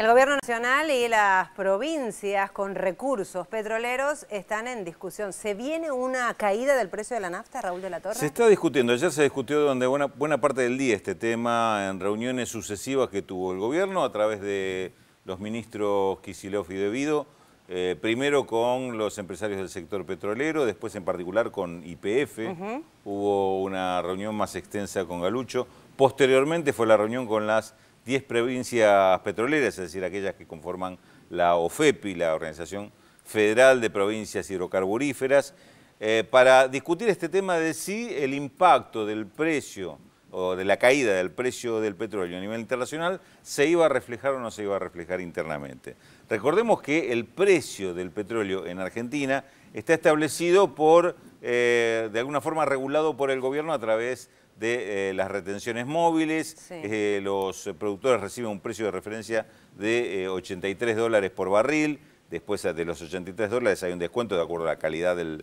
El Gobierno Nacional y las provincias con recursos petroleros están en discusión. ¿Se viene una caída del precio de la nafta, Raúl de la Torre? Se está discutiendo. Ayer se discutió durante buena, parte del día este tema en reuniones sucesivas que tuvo el Gobierno a través de los ministros Kicillof y Debido, eh, primero con los empresarios del sector petrolero, después en particular con IPF. Hubo una reunión más extensa con Galucho. Posteriormente fue la reunión con las 10 provincias petroleras, es decir, aquellas que conforman la OFEPI, la Organización Federal de Provincias Hidrocarburíferas, eh, para discutir este tema de si el impacto del precio o de la caída del precio del petróleo a nivel internacional se iba a reflejar o no se iba a reflejar internamente. Recordemos que el precio del petróleo en Argentina está establecido por, eh, de alguna forma regulado por el gobierno a través de eh, las retenciones móviles. Eh, los productores reciben un precio de referencia de 83 eh, dólares por barril. Después de los 83 dólares hay un descuento de acuerdo a la calidad del,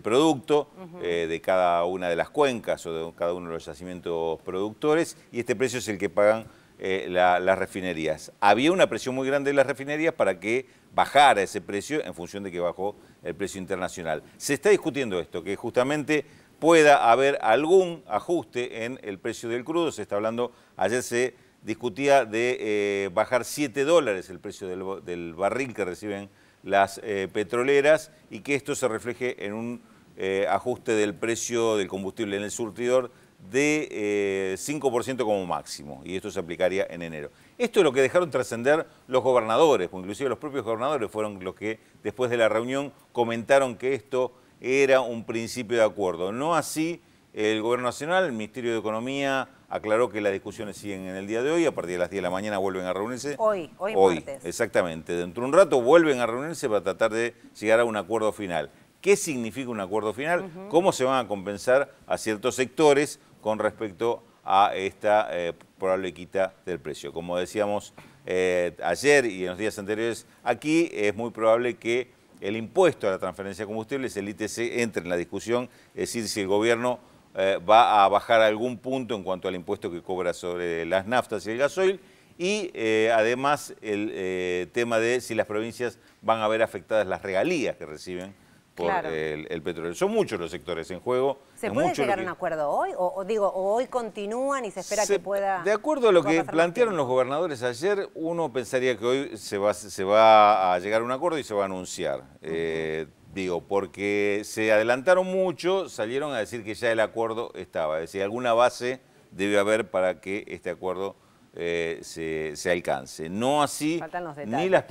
producto, de cada una de las cuencas o de cada uno de los yacimientos productores. Y este precio es el que pagan las refinerías. Había una presión muy grande de las refinerías para que bajara ese precio en función de que bajó el precio internacional. Se está discutiendo esto, que justamente pueda haber algún ajuste en el precio del crudo. Se está hablando, ayer se discutía de eh, bajar 7 dólares el precio del, barril que reciben las eh, petroleras y que esto se refleje en un eh, ajuste del precio del combustible en el surtidor de 5% como máximo, y esto se aplicaría en enero. Esto es lo que dejaron trascender los gobernadores, inclusive los propios gobernadores fueron los que después de la reunión comentaron que esto era un principio de acuerdo. No así el Gobierno Nacional, el Ministerio de Economía aclaró que las discusiones siguen en el día de hoy, a partir de las 10 de la mañana vuelven a reunirse. Hoy, hoy, martes. Exactamente, dentro de un rato vuelven a reunirse para tratar de llegar a un acuerdo final. ¿Qué significa un acuerdo final? ¿Cómo se van a compensar a ciertos sectores con respecto a esta eh, probable quita del precio? Como decíamos eh, ayer y en los días anteriores, aquí es muy probable que el impuesto a la transferencia de combustibles, el ITC entra en la discusión, es decir, si el gobierno eh, va a bajar algún punto en cuanto al impuesto que cobra sobre las naftas y el gasoil, y eh, además el eh, tema de si las provincias van a ver afectadas las regalías que reciben por el, petróleo. Son muchos los sectores en juego. ¿Se puede llegar a un acuerdo hoy? O, digo, hoy continúan y se espera que pueda... De acuerdo a lo que plantearon los gobernadores ayer, uno pensaría que hoy se va, se va a llegar a un acuerdo y se va a anunciar. Eh, digo, porque se adelantaron mucho, salieron a decir que ya el acuerdo estaba. Es decir, alguna base debe haber para que este acuerdo... Eh, se, alcance. No así, ni, las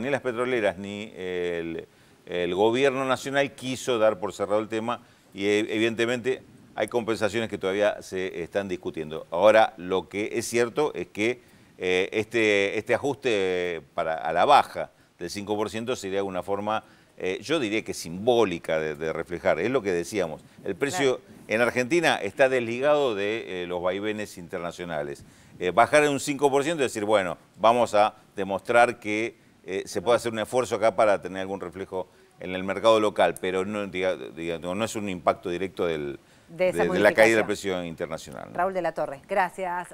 ni las petroleras ni el el gobierno nacional quiso dar por cerrado el tema y eh, evidentemente hay compensaciones que todavía se están discutiendo. Ahora, lo que es cierto es que eh, este, este ajuste eh, para, a la baja del 5% sería una forma, yo diría que simbólica de, reflejar, es lo que decíamos. El precio en Argentina está desligado de los vaivenes internacionales. bajar en un 5% es decir, bueno, vamos a demostrar que eh, se puede hacer un esfuerzo acá para tener algún reflejo en el mercado local, pero no, no es un impacto directo de, la caída del precio internacional. Raúl de la Torre, gracias.